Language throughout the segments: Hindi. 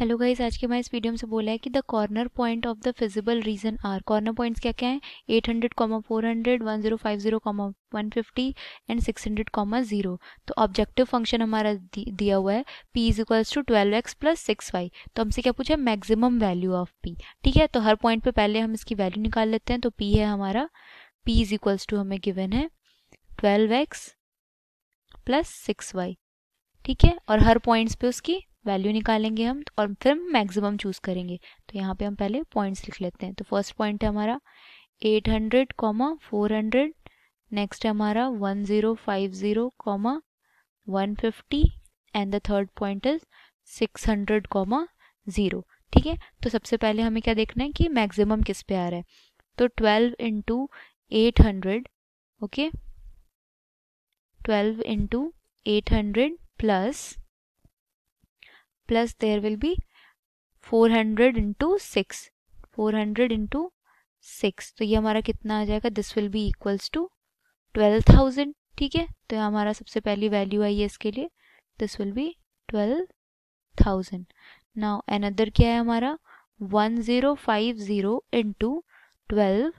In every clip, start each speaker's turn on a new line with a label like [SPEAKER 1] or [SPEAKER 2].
[SPEAKER 1] हेलो गाइज आज के हमारे इस वीडियो में से बोला है कि the corner point of the feasible region are corner points क्या क्या है 800 comma comma 150 and 600 comma zero तो ऑब्जेक्टिव फंक्शन हमारा दिया हुआ है p is equals to twelve X plus six Y तो हमसे क्या पूछा है मैक्सिमम वैल्यू ऑफ p ठीक है तो हर पॉइंट पे पहले हम इसकी वैल्यू निकाल लेते हैं तो p है हमारा p इज इक्वल्स टू हमें गिवन है twelve X plus six Y ठीक है और हर पॉइंट्स पे उसकी वैल्यू निकालेंगे हम और फिर मैक्सिमम चूज़ करेंगे तो यहाँ पे हम पहले पॉइंट्स लिख लेते हैं तो फर्स्ट पॉइंट है हमारा 800 कॉमा 400 नेक्स्ट है हमारा 1050 comma five and the third point is 600 comma zero ठीक है तो सबसे पहले हमें क्या देखना है कि मैक्सिमम किस पे आ रहा है तो 12 into eight hundred okay 12 into eight hundred plus plus there will be 400 into six four hundred into six तो ये हमारा कितना आ जाएगा this will be equals to twelve thousand ठीक है तो हमारा सबसे पहली वैल्यू आई है इसके लिए this will be twelve thousand now other क्या है हमारा one zero five zero into twelve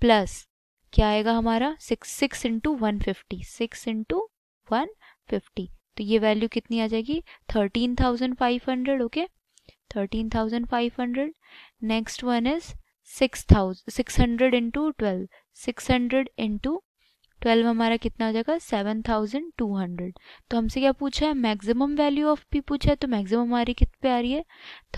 [SPEAKER 1] plus क्या आएगा हमारा six six into one fifty six into one fifty तो ये वैल्यू कितनी आ जाएगी thirteen thousand five hundred okay thirteen thousand five hundred next one is six thousand six hundred into twelve six hundred into twelve हमारा कितना आ जाएगा सेवन थाउजेंड टू हंड्रेड तो हमसे क्या पूछा है मैक्सिमम वैल्यू ऑफ पी पूछा है तो मैक्सिमम हमारी कित पे आ रही है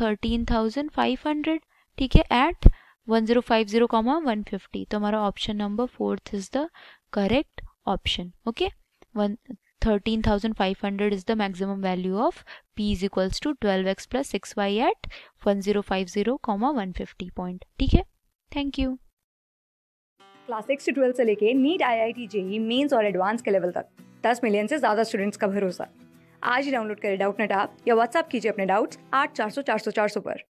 [SPEAKER 1] थर्टीन थाउजेंड फाइव हंड्रेड ठीक है eight one zero five zero comma one fifty तो हमारा option number fourth is the correct option okay one 13,500 is the maximum value of p is equals to 12x plus 6y at 1050 point ठीक है थैंक यू क्लास
[SPEAKER 2] सिक्स से ट्वेल्थ से लेके NEET I I T JEE mains और एडवांस के लेवल तक 10 मिलियन से ज़्यादा स्टूडेंट्स का भरोसा आज ही डाउनलोड करें डाउट नेट आप या व्हाट्सअप कीजिए अपने डाउट्स आठ चार सौ चार सौ चार सौ पर